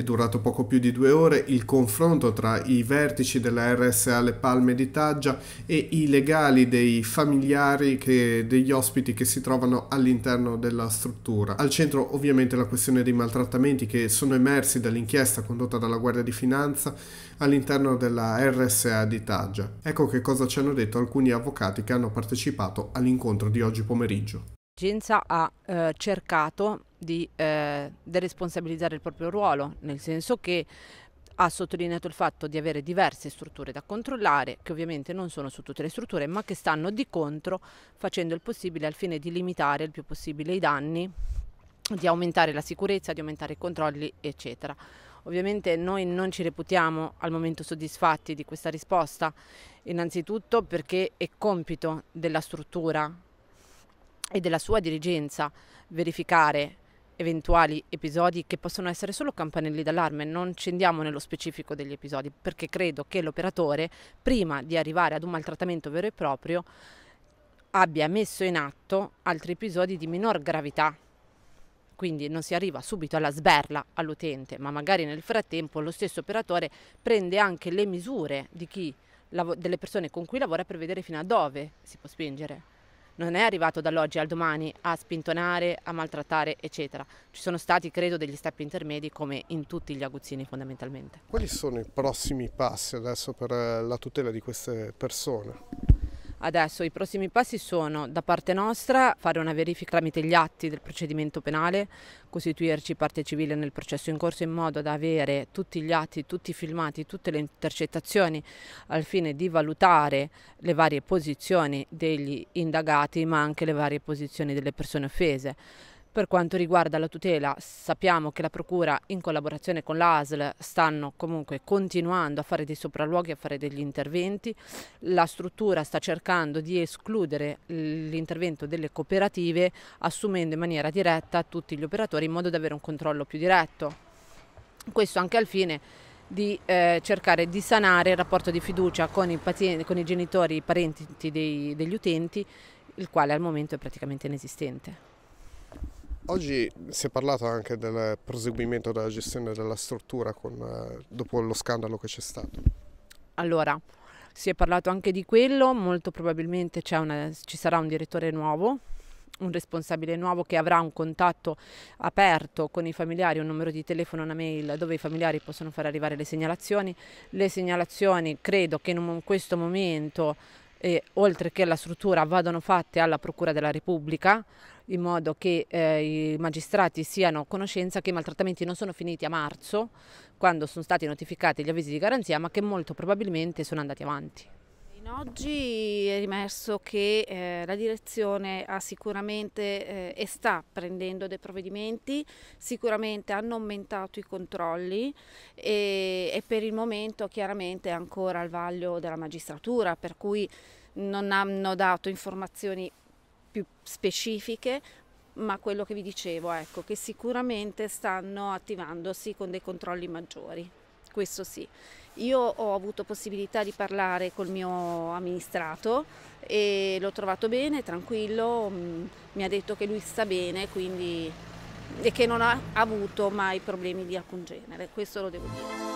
è durato poco più di due ore il confronto tra i vertici della RSA Le Palme di Taggia e i legali dei familiari che, degli ospiti che si trovano all'interno della struttura. Al centro ovviamente la questione dei maltrattamenti che sono emersi dall'inchiesta condotta dalla Guardia di Finanza all'interno della RSA di Taggia. Ecco che cosa ci hanno detto alcuni avvocati che hanno partecipato all'incontro di oggi pomeriggio dirigenza ha eh, cercato di eh, deresponsabilizzare il proprio ruolo, nel senso che ha sottolineato il fatto di avere diverse strutture da controllare, che ovviamente non sono su tutte le strutture, ma che stanno di contro facendo il possibile al fine di limitare il più possibile i danni, di aumentare la sicurezza, di aumentare i controlli, eccetera. Ovviamente noi non ci reputiamo al momento soddisfatti di questa risposta, innanzitutto perché è compito della struttura e della sua dirigenza verificare eventuali episodi che possono essere solo campanelli d'allarme, non scendiamo nello specifico degli episodi, perché credo che l'operatore, prima di arrivare ad un maltrattamento vero e proprio, abbia messo in atto altri episodi di minor gravità. Quindi non si arriva subito alla sberla all'utente, ma magari nel frattempo lo stesso operatore prende anche le misure chi, delle persone con cui lavora per vedere fino a dove si può spingere non è arrivato dall'oggi al domani a spintonare, a maltrattare, eccetera. Ci sono stati, credo, degli step intermedi come in tutti gli aguzzini fondamentalmente. Quali sono i prossimi passi adesso per eh, la tutela di queste persone? Adesso i prossimi passi sono da parte nostra fare una verifica tramite gli atti del procedimento penale, costituirci parte civile nel processo in corso in modo da avere tutti gli atti, tutti i filmati, tutte le intercettazioni al fine di valutare le varie posizioni degli indagati ma anche le varie posizioni delle persone offese. Per quanto riguarda la tutela, sappiamo che la Procura in collaborazione con l'ASL stanno comunque continuando a fare dei sopralluoghi, a fare degli interventi. La struttura sta cercando di escludere l'intervento delle cooperative assumendo in maniera diretta tutti gli operatori in modo da avere un controllo più diretto. Questo anche al fine di eh, cercare di sanare il rapporto di fiducia con i, pazienti, con i genitori, i parenti dei, degli utenti, il quale al momento è praticamente inesistente. Oggi si è parlato anche del proseguimento della gestione della struttura con, eh, dopo lo scandalo che c'è stato. Allora, si è parlato anche di quello, molto probabilmente una, ci sarà un direttore nuovo, un responsabile nuovo che avrà un contatto aperto con i familiari, un numero di telefono, una mail dove i familiari possono far arrivare le segnalazioni. Le segnalazioni credo che in questo momento e oltre che alla struttura vadano fatte alla Procura della Repubblica in modo che eh, i magistrati siano a conoscenza che i maltrattamenti non sono finiti a marzo quando sono stati notificati gli avvisi di garanzia ma che molto probabilmente sono andati avanti. In oggi è rimesso che eh, la direzione ha sicuramente eh, e sta prendendo dei provvedimenti, sicuramente hanno aumentato i controlli e, e per il momento chiaramente è ancora al vaglio della magistratura, per cui non hanno dato informazioni più specifiche, ma quello che vi dicevo, ecco, che sicuramente stanno attivandosi con dei controlli maggiori, questo sì. Io ho avuto possibilità di parlare col mio amministrato e l'ho trovato bene, tranquillo, mm, mi ha detto che lui sta bene quindi, e che non ha avuto mai problemi di alcun genere, questo lo devo dire.